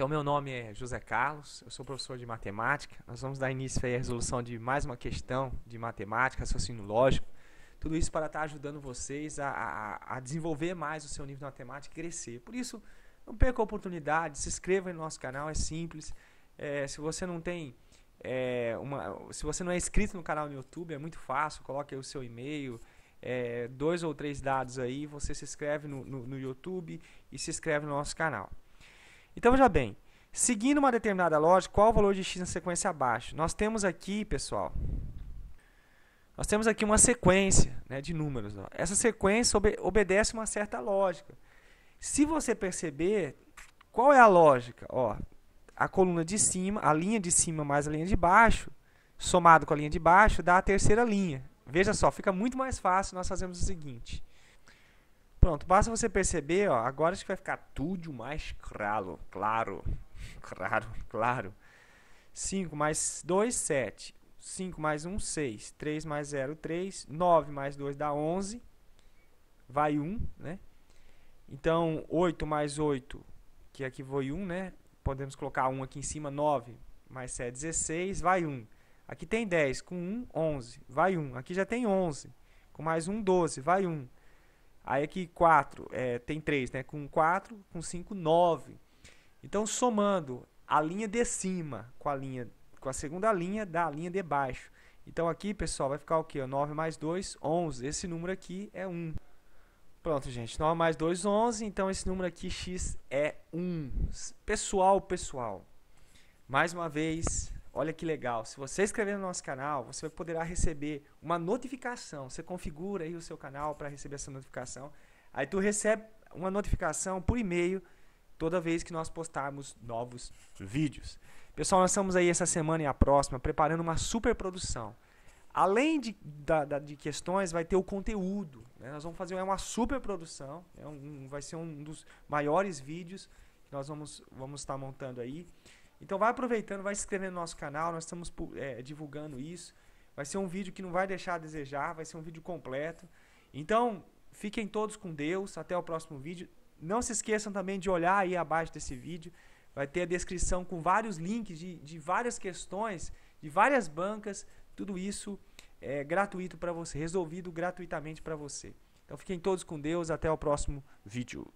Então, meu nome é José Carlos, eu sou professor de matemática. Nós vamos dar início à resolução de mais uma questão de matemática, raciocínio lógico. Tudo isso para estar ajudando vocês a, a, a desenvolver mais o seu nível de matemática e crescer. Por isso, não perca a oportunidade, se inscreva no nosso canal, é simples. É, se você não tem é, uma, se você não é inscrito no canal no YouTube, é muito fácil, coloque o seu e-mail, é, dois ou três dados aí, você se inscreve no, no, no YouTube e se inscreve no nosso canal. Então, veja bem, seguindo uma determinada lógica, qual o valor de x na sequência abaixo? Nós temos aqui, pessoal, nós temos aqui uma sequência né, de números. Ó. Essa sequência obedece uma certa lógica. Se você perceber, qual é a lógica? Ó, a coluna de cima, a linha de cima mais a linha de baixo, somado com a linha de baixo, dá a terceira linha. Veja só, fica muito mais fácil nós fazemos o seguinte pronto. Basta você perceber, ó, agora que vai ficar tudo mais claro, claro, claro, claro. 5 mais 2, 7. 5 mais 1, 6. 3 mais 0, 3. 9 mais 2 dá 11. Vai 1, né? Então, 8 mais 8, que aqui foi 1, né? Podemos colocar 1 aqui em cima, 9 mais 7, 16, vai 1. Aqui tem 10, com 1, 11, vai 1. Aqui já tem 11, com mais 1, 12, vai 1. Aí aqui 4, é, tem 3, né? Com 4, com 5, 9. Então, somando a linha de cima com a linha com a segunda linha da linha de baixo. Então, aqui, pessoal, vai ficar o quê? 9 mais 2, 11. Esse número aqui é 1. Pronto, gente. 9 mais 2, 11. Então, esse número aqui, x, é 1. Pessoal, pessoal. Mais uma vez, Olha que legal. Se você inscrever no nosso canal, você poderá receber uma notificação. Você configura aí o seu canal para receber essa notificação. Aí tu recebe uma notificação por e-mail toda vez que nós postarmos novos vídeos. Pessoal, nós estamos aí essa semana e a próxima preparando uma super produção. Além de, da, da, de questões, vai ter o conteúdo. Né? Nós vamos fazer uma super produção. É né? um, vai ser um dos maiores vídeos que nós vamos, vamos estar montando aí. Então vai aproveitando, vai se inscrevendo no nosso canal, nós estamos é, divulgando isso. Vai ser um vídeo que não vai deixar a desejar, vai ser um vídeo completo. Então, fiquem todos com Deus, até o próximo vídeo. Não se esqueçam também de olhar aí abaixo desse vídeo, vai ter a descrição com vários links de, de várias questões, de várias bancas, tudo isso é gratuito para você, resolvido gratuitamente para você. Então fiquem todos com Deus, até o próximo vídeo.